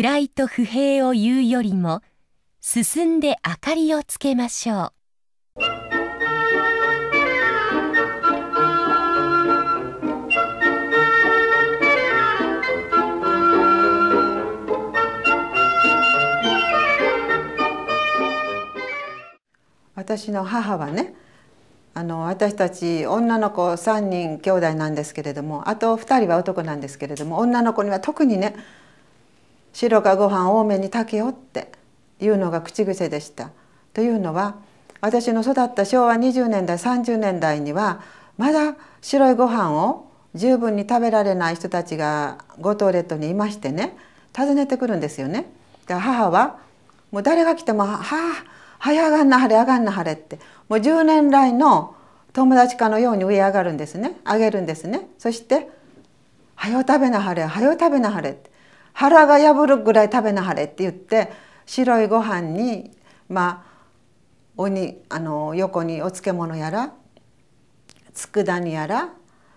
いと不平を言うよりも進んで明かりをつけましょう私の母はねあの私たち女の子3人兄弟なんですけれどもあと2人は男なんですけれども女の子には特にね白かご飯多めに炊けよっていうのが口癖でした。というのは私の育った昭和20年代30年代にはまだ白いご飯を十分に食べられない人たちが五島列島にいましてね訪ねてくるんですよね。で母はもう誰が来ても「はあ早上がんなはれ上がんなはれ」ってもう10年来の友達かのように上上がるんですね上げるんですねそして「はよ食べなはれはよ食べなはれ」って腹が破るぐらい食べなはれって言って白いご飯にまあおにあの横にお漬物やら佃煮やら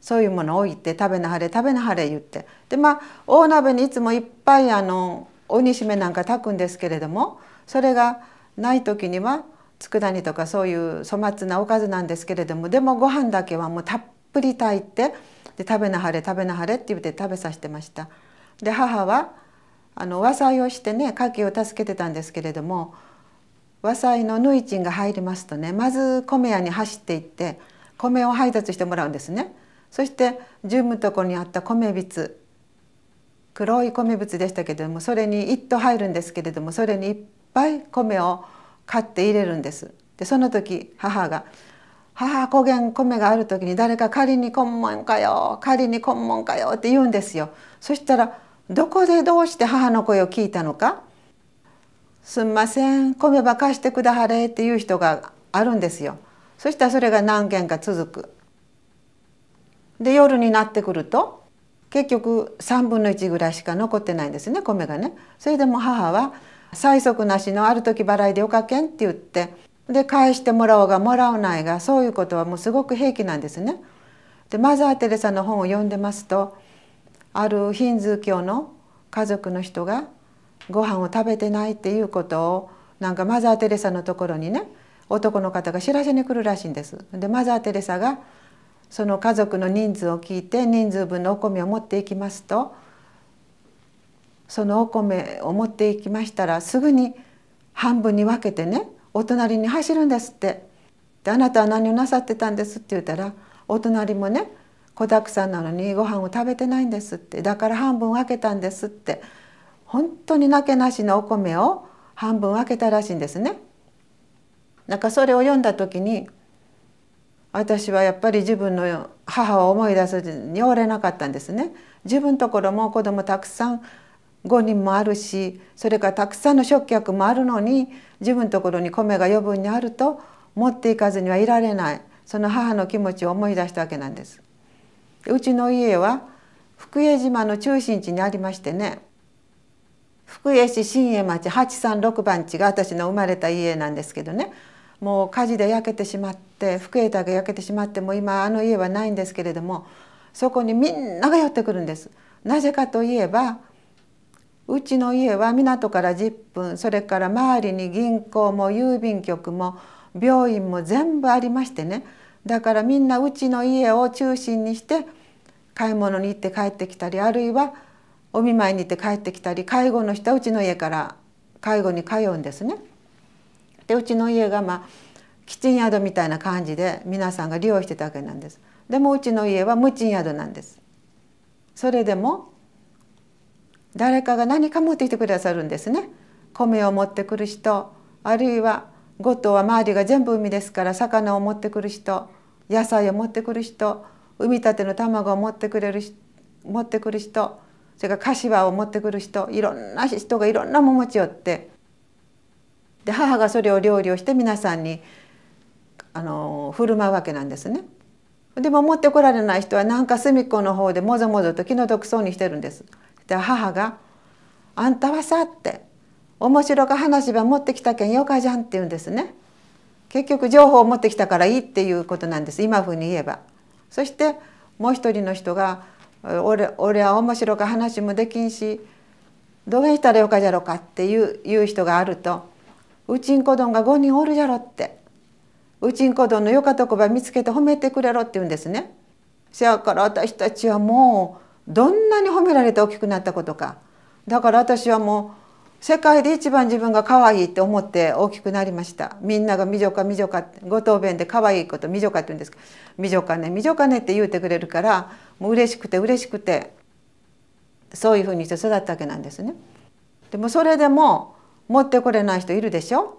そういうものを置いて食べなはれ食べなはれ言ってでまあ大鍋にいつもいっぱいあの鬼しめなんか炊くんですけれどもそれがない時には佃煮とかそういう粗末なおかずなんですけれどもでもご飯だけはもうたっぷり炊いてで食べなはれ食べなはれって言って食べさせてました。で母はあの和裁をしてね家計を助けてたんですけれども和裁の縫い賃が入りますとねまず米屋に走っていって米を配達してもらうんですね。そして住むとこにあった米びつ黒い米びつでしたけれどもそれに一頭入るんですけれどもそれにいっぱい米を買って入れるんですでその時母が「母こげん米がある時に誰か借りにこんもんかよ借りにこんもんかよ」って言うんですよそしたらどこでどうして母の声を聞いたのか「すんません米ば貸してくだはれ」っていう人があるんですよ。そしたらそれが何件か続く。で夜になってくると結局3分の1ぐらいしか残ってないんですね米がね。それでも母は「催促なしのある時払いでおかけん」って言ってで返してもらおうがもらわないがそういうことはもうすごく平気なんですね。でマザー・テレサの本を読んでますとあるヒンズー教の家族の人がご飯を食べてないっていうことをなんかマザー・テレサのところにね男の方が知らせに来るらしいんです。でマザー・テレサがその家族の人数を聞いて人数分のお米を持っていきますとそのお米を持っていきましたらすぐに半分に分けてねお隣に走るんですって。であなたは何をなさってたんですって言ったらお隣もね子だくさんなのにご飯を食べてないんですってだから半分分けたんですって本当になけなしのお米を半分分けたらしいんですね。なんかそれを読んだ時に私はやっぱり自分の母を思い出すに折れなかったんですね。自分ところも子供たくさん5人もあるしそれからたくさんの食客もあるのに自分ところに米が余分にあると持っていかずにはいられないその母の気持ちを思い出したわけなんです。うちの家は福江島の中心地にありましてね福江市新江町836番地が私の生まれた家なんですけどねもう火事で焼けてしまって福江田が焼けてしまっても今あの家はないんですけれどもそこにみんなが寄ってくるんです。なぜかといえばうちの家は港から10分それから周りに銀行も郵便局も病院も全部ありましてねだからみんなうちの家を中心にして買い物に行って帰ってきたりあるいはお見舞いに行って帰ってきたり介護の人はうちの家から介護に通うんですね。でうちの家がまあキッチン宿みたいな感じで皆さんが利用してたわけなんです。でもうちの家は無賃宿なんです。それでも誰かが何か持ってきてくださるんですね。米を持ってくる人あるいは五島は周りが全部海ですから魚を持ってくる人野菜を持ってくる人産みたての卵を持ってくれる持ってくる人それから柏を持ってくる人いろんな人がいろんなも持ち寄ってで母がそれを料理をして皆さんにあの振る舞うわけなんですね。でも持ってこられない人はなんか隅っこの方でもぞもぞと気の毒そうにしてるんです。で母が「あんたはさ」って面白か話ば持ってきたけんよかじゃんって言うんですね結局情報を持ってきたからいいっていうことなんです今風に言えばそしてもう一人の人が俺俺は面白か話もできんしどうんしたらよかじゃろかっていういう人があるとうちん子どんが5人おるじゃろってうちん子どんのよかとこば見つけて褒めてくれろって言うんですねせやから私たちはもうどんなに褒められて大きくなったことかだから私はもう世界で一番自分が可愛いって思って大きくなりましたみんなが「み女ょかみ女ょか」ご答弁で可愛いこと「み女ょか」って言うんです「みじょかねみ女ょかね」って言うてくれるからもう嬉しくて嬉しくてそういうふうにして育ったわけなんですね。でもそれでも持ってこれない人いるでしょ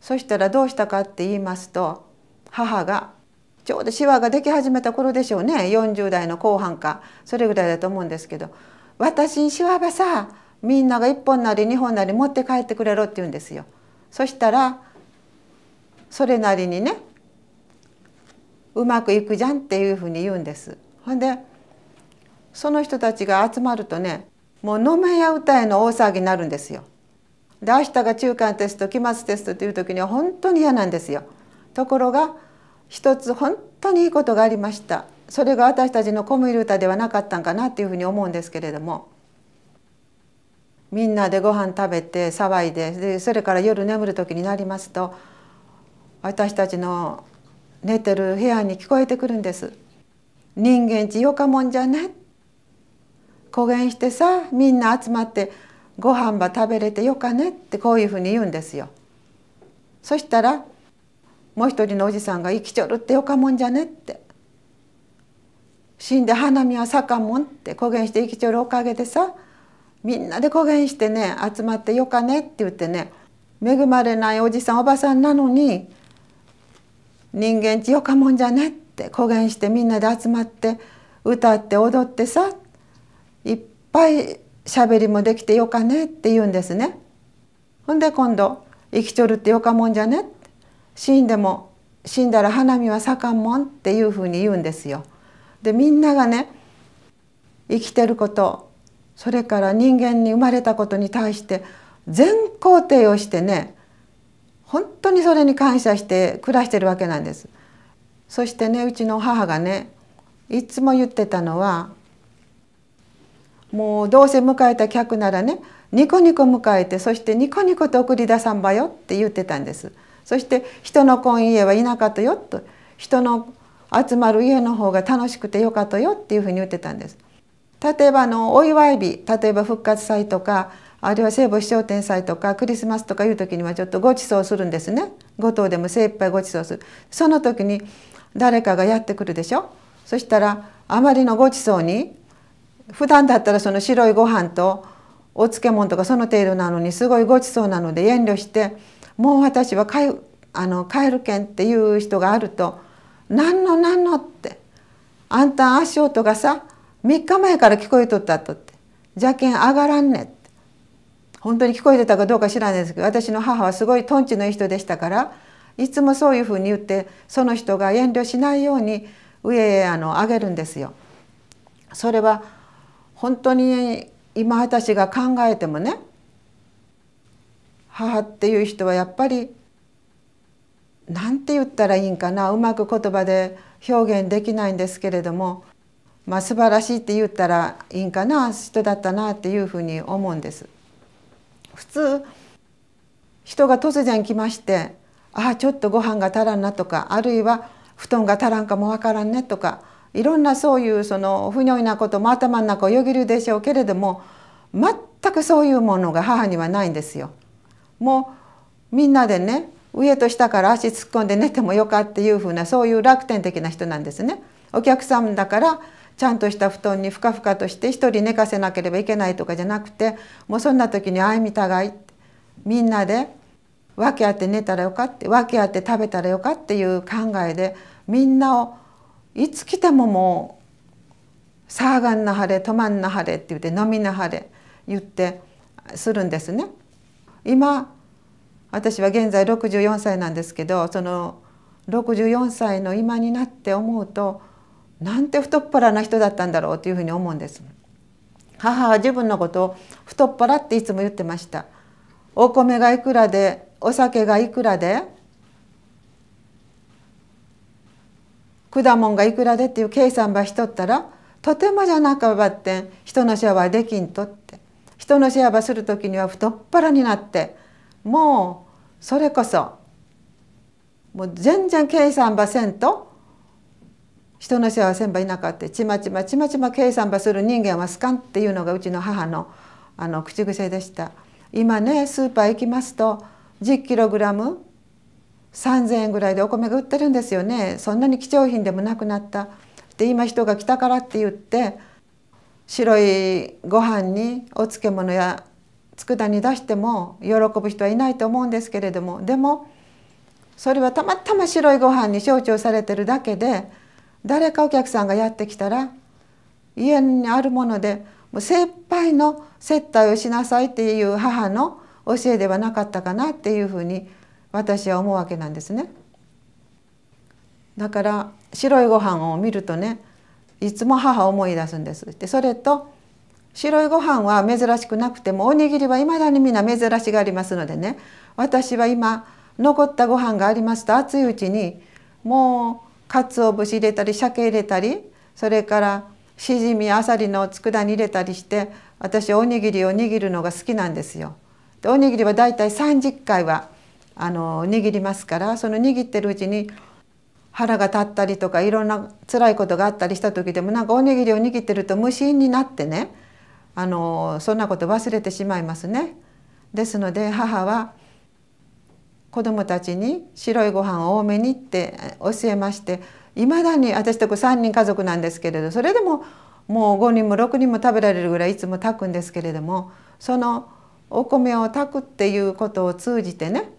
そしたらどうしたかって言いますと母がちょうどシワができ始めた頃でしょうね40代の後半かそれぐらいだと思うんですけど「私にシワばさみんなが1本なり2本なり持って帰ってくれろって言うんですよ。そしたらそれなりにねうまくいくじゃんっていうふうに言うんです。ほんでその人たちが集まるとねもう飲めや歌への大騒ぎになるんですよ。で明日が中間テスト期末テストという時には本当に嫌なんですよ。ところが一つ本当にいいことがありました。それが私たちの「コムイル歌」ではなかったんかなっていうふうに思うんですけれども。みんなでご飯食べて騒いででそれから夜眠る時になりますと私たちの寝てる部屋に聞こえてくるんです。人間ちよかもんじゃね公言してさみんな集まってご飯ば食べれてよかねってこういうふうに言うんですよ。そしたらもう一人のおじさんが「生きちょるってよかもんじゃね」って「死んで花見は咲かもん」って公言して生きちょるおかげでさみんなで公言してね集まってよかねって言ってね恵まれないおじさんおばさんなのに人間ちよかもんじゃねって公言してみんなで集まって歌って踊ってさいっぱい喋りもできてよかねって言うんですね。ほんで今度生きちょるってよかもんじゃね死んでも死んだら花見は咲かんもんっていうふうに言うんですよ。でみんながね生きてることそれから人間に生まれたことに対して全肯定をしてね本当にそれに感謝して暮らしてるわけなんです。そしてねうちの母がねいつも言ってたのはもうどうせ迎えた客ならねニコニコ迎えてそしてニコニコと送り出さんばよって言ってたんですそして人の婚家はいなかったよと人の集まる家の方が楽しくてよかったよっていうふうに言ってたんです例えばあのお祝い日例えば復活祭とかあるいは聖母師匠天祭とかクリスマスとかいう時にはちょっとご馳走するんですね五島でも精一杯ご馳走するその時に誰かがやってくるでしょそしたらあまりのご馳走に普段だったらその白いご飯とお漬物とかその程度なのにすごいごちそうなので遠慮してもう私は帰あの帰る券っていう人があると「何の何の」って「あんた足音がさ3日前から聞こえとったとって邪険上がらんねって本当に聞こえてたかどうか知らないですけど私の母はすごいとんちのいい人でしたからいつもそういうふうに言ってその人が遠慮しないように上へあの上げるんですよ。それは本当に今私が考えてもね母っていう人はやっぱり何て言ったらいいんかなうまく言葉で表現できないんですけれどもまあ、素晴らしいって言ったらいいんかな人だったなっていうふうに思うんです。普通人が突然来まして「ああちょっとご飯が足らんな」とかあるいは「布団が足らんかもわからんね」とかいろんなそういうその不如意なことも頭の中をよぎるでしょうけれども全くそういうものが母にはないんですよ。もうみんなでね上と下から足突っ込んで寝てもよかっていうふうなそういう楽天的な人なんですね。お客さんだからちゃんとした布団にふかふかとして一人寝かせなければいけないとかじゃなくてもうそんな時にあいみたがいみんなで分け合って寝たらよかって分け合って食べたらよかっていう考えでみんなをいつ来てももう「さがんなはれとまんなはれ」って言って「飲みなはれ」言ってするんですね。今私は現在64歳なんですけどその64歳の今になって思うとなんて太っ腹な人だったんだろうというふうに思うんです母は自分のことを太っ腹っていつも言ってましたお米がいくらでお酒がいくらで果物がいくらでっていう計算ばしとったらとてもじゃなかばってん人のシェアはできんとって人のシェアばする時には太っ腹になってもうそれこそもう全然計算ばせんと人の世話せんばいなかってちまちまちまちま計算ばする人間はすかんっていうのがうちの母のあの口癖でした今ねスーパー行きますと 10kg3,000 円ぐらいでお米が売ってるんですよねそんなに貴重品でもなくなったで今人が来たからって言って白いご飯にお漬物や佃煮出しても喜ぶ人はいないと思うんですけれどもでもそれはたまたま白いご飯に象徴されてるだけで誰かお客さんがやってきたら家にあるものでもう精一杯の接待をしなさいっていう母の教えではなかったかなっていうふうに私は思うわけなんですね。だから白いご飯を見るとねいつも母を思い出すんです。でそれと白いご飯は珍しくなくてもおにぎりはいまだにみんな珍しがありますのでね私は今残ったご飯がありますと熱いうちにもうかつお節入れたり鮭入れたりそれからしじみあさりの佃煮入れたりして私おにぎりを握るのが好きなんですよ。でおにぎりはだいたい30回はあの握りますからその握ってるうちに腹が立ったりとかいろんな辛いことがあったりした時でもなんかおにぎりを握ってると無心になってねあのそんなこと忘れてしまいますね。ですので母は子どもたちに白いご飯を多めにって教えましていまだに私とこ3人家族なんですけれどそれでももう5人も6人も食べられるぐらいいつも炊くんですけれどもそのお米を炊くっていうことを通じてね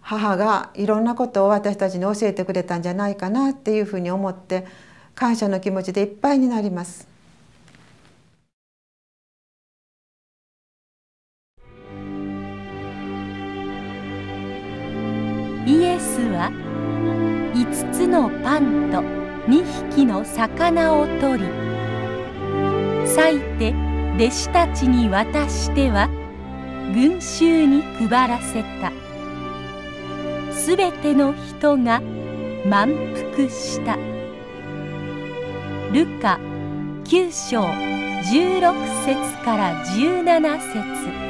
母がいろんなことを私たちに教えてくれたんじゃないかなっていうふうに思って感謝の気持ちでいっぱいになります。つは5つのパンと2匹の魚を取り裂いて弟子たちに渡しては群衆に配らせたすべての人が満腹したルカ9章16節から17節